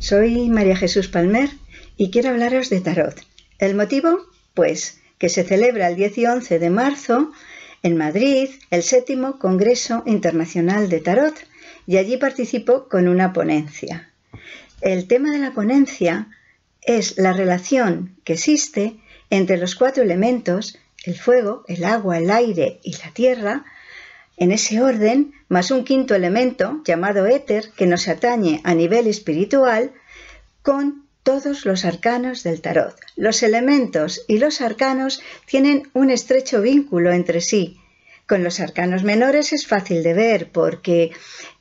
Soy María Jesús Palmer y quiero hablaros de tarot. ¿El motivo? Pues que se celebra el 10 y 11 de marzo en Madrid el séptimo Congreso Internacional de Tarot y allí participo con una ponencia. El tema de la ponencia es la relación que existe entre los cuatro elementos, el fuego, el agua, el aire y la tierra, en ese orden, más un quinto elemento, llamado éter, que nos atañe a nivel espiritual, con todos los arcanos del tarot. Los elementos y los arcanos tienen un estrecho vínculo entre sí. Con los arcanos menores es fácil de ver porque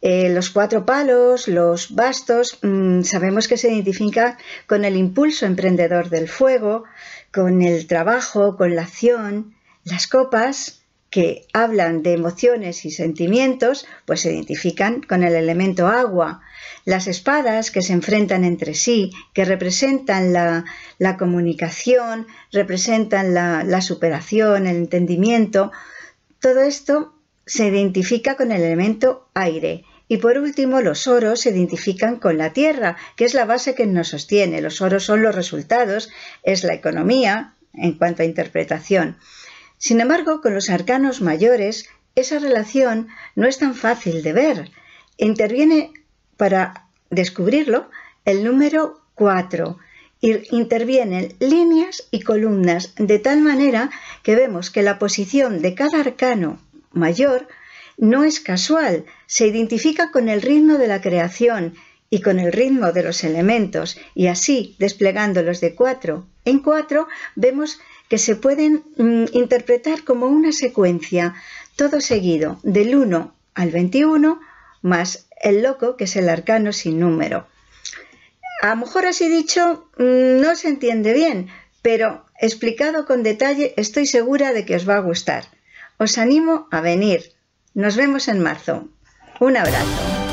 eh, los cuatro palos, los bastos, mm, sabemos que se identifica con el impulso emprendedor del fuego, con el trabajo, con la acción. Las copas que hablan de emociones y sentimientos, pues se identifican con el elemento agua. Las espadas que se enfrentan entre sí, que representan la, comunicación, representan la superación, el entendimiento, todo esto se identifica con el elemento aire. Y por último, los oros se identifican con la tierra, que es la base que nos sostiene. Los oros son los resultados, es la economía en cuanto a interpretación. Sin embargo, con los arcanos mayores, esa relación no es tan fácil de ver. Interviene para descubrirlo el número 4. Intervienen líneas y columnas de tal manera que vemos que la posición de cada arcano mayor no es casual, se identifica con el ritmo de la creación y con el ritmo de los elementos y así desplegándolos de cuatro en cuatro vemos que se pueden mm, interpretar como una secuencia todo seguido del 1 al 21 más el loco que es el arcano sin número. A lo mejor así dicho mm, no se entiende bien, pero explicado con detalle estoy segura de que os va a gustar. Os animo a venir. Nos vemos en marzo. Un abrazo.